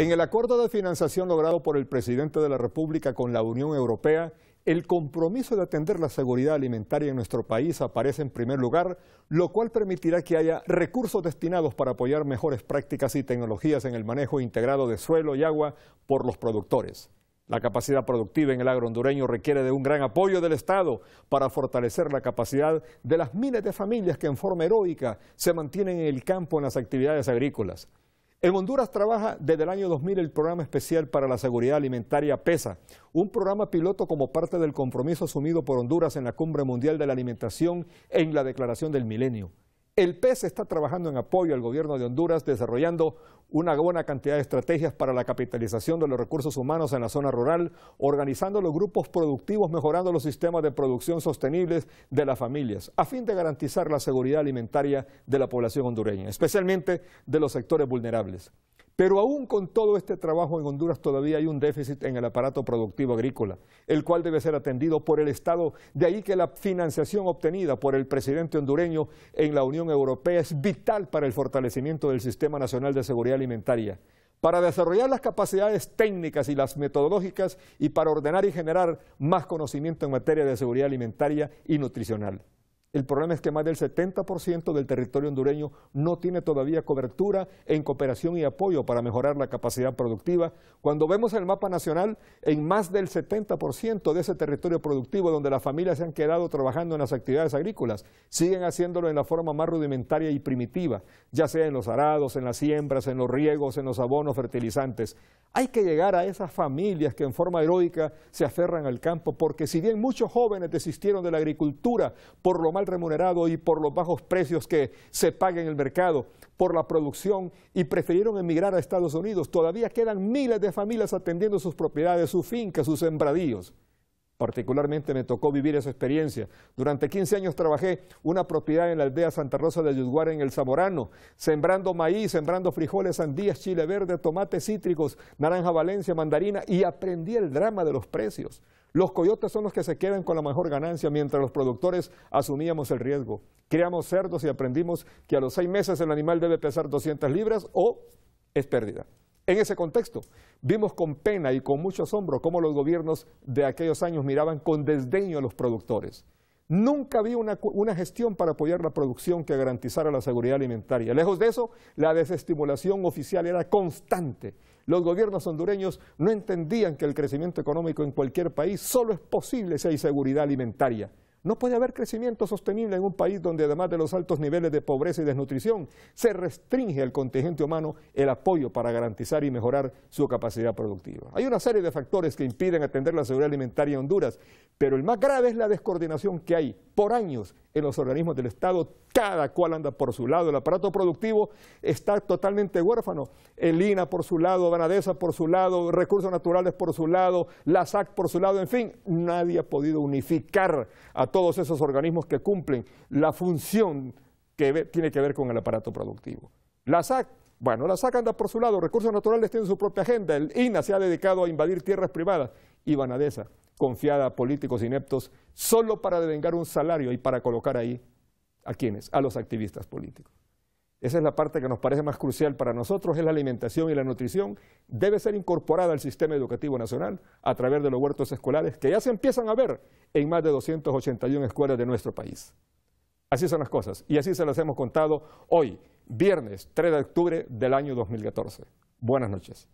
En el acuerdo de financiación logrado por el presidente de la República con la Unión Europea, el compromiso de atender la seguridad alimentaria en nuestro país aparece en primer lugar, lo cual permitirá que haya recursos destinados para apoyar mejores prácticas y tecnologías en el manejo integrado de suelo y agua por los productores. La capacidad productiva en el agro hondureño requiere de un gran apoyo del Estado para fortalecer la capacidad de las miles de familias que en forma heroica se mantienen en el campo en las actividades agrícolas. En Honduras trabaja desde el año 2000 el Programa Especial para la Seguridad Alimentaria PESA, un programa piloto como parte del compromiso asumido por Honduras en la Cumbre Mundial de la Alimentación en la Declaración del Milenio. El PESA está trabajando en apoyo al gobierno de Honduras desarrollando una buena cantidad de estrategias para la capitalización de los recursos humanos en la zona rural, organizando los grupos productivos, mejorando los sistemas de producción sostenibles de las familias, a fin de garantizar la seguridad alimentaria de la población hondureña, especialmente de los sectores vulnerables. Pero aún con todo este trabajo en Honduras todavía hay un déficit en el aparato productivo agrícola, el cual debe ser atendido por el Estado. De ahí que la financiación obtenida por el presidente hondureño en la Unión Europea es vital para el fortalecimiento del Sistema Nacional de Seguridad Alimentaria, para desarrollar las capacidades técnicas y las metodológicas y para ordenar y generar más conocimiento en materia de seguridad alimentaria y nutricional. El problema es que más del 70% del territorio hondureño no tiene todavía cobertura en cooperación y apoyo para mejorar la capacidad productiva. Cuando vemos el mapa nacional, en más del 70% de ese territorio productivo donde las familias se han quedado trabajando en las actividades agrícolas, siguen haciéndolo en la forma más rudimentaria y primitiva, ya sea en los arados, en las siembras, en los riegos, en los abonos fertilizantes. Hay que llegar a esas familias que en forma heroica se aferran al campo, porque si bien muchos jóvenes desistieron de la agricultura por lo más remunerado y por los bajos precios que se pagan en el mercado, por la producción y prefirieron emigrar a Estados Unidos. Todavía quedan miles de familias atendiendo sus propiedades, sus fincas, sus sembradíos. Particularmente me tocó vivir esa experiencia. Durante 15 años trabajé una propiedad en la aldea Santa Rosa de Yuzguar en El Zamorano, sembrando maíz, sembrando frijoles, sandías, chile verde, tomates cítricos, naranja valencia, mandarina y aprendí el drama de los precios. Los coyotes son los que se quedan con la mejor ganancia mientras los productores asumíamos el riesgo. Criamos cerdos y aprendimos que a los seis meses el animal debe pesar 200 libras o es pérdida. En ese contexto, vimos con pena y con mucho asombro cómo los gobiernos de aquellos años miraban con desdeño a los productores. Nunca había una, gestión para apoyar la producción que garantizara la seguridad alimentaria. Lejos de eso, la desestimulación oficial era constante. Los gobiernos hondureños no entendían que el crecimiento económico en cualquier país solo es posible si hay seguridad alimentaria. No puede haber crecimiento sostenible en un país donde además de los altos niveles de pobreza y desnutrición, se restringe al contingente humano el apoyo para garantizar y mejorar su capacidad productiva. Hay una serie de factores que impiden atender la seguridad alimentaria en Honduras, pero el más grave es la descoordinación que hay por años en los organismos del Estado, cada cual anda por su lado. El aparato productivo está totalmente huérfano. El INA por su lado, Banadesa por su lado, Recursos Naturales por su lado, la SAC por su lado, en fin, nadie ha podido unificar a todos esos organismos que cumplen la función que tiene que ver con el aparato productivo. La SAC, bueno, la SAC anda por su lado, recursos naturales tienen su propia agenda, el INA se ha dedicado a invadir tierras privadas y Banadesa, confiada a políticos ineptos, solo para devengar un salario y para colocar ahí a quienes, a los activistas políticos esa es la parte que nos parece más crucial para nosotros, es la alimentación y la nutrición, debe ser incorporada al sistema educativo nacional a través de los huertos escolares que ya se empiezan a ver en más de 281 escuelas de nuestro país. Así son las cosas y así se las hemos contado hoy, viernes 3 de octubre del año 2014. Buenas noches.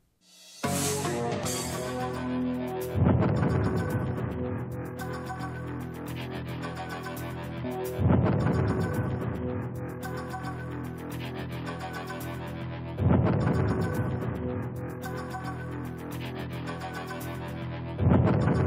Thank you.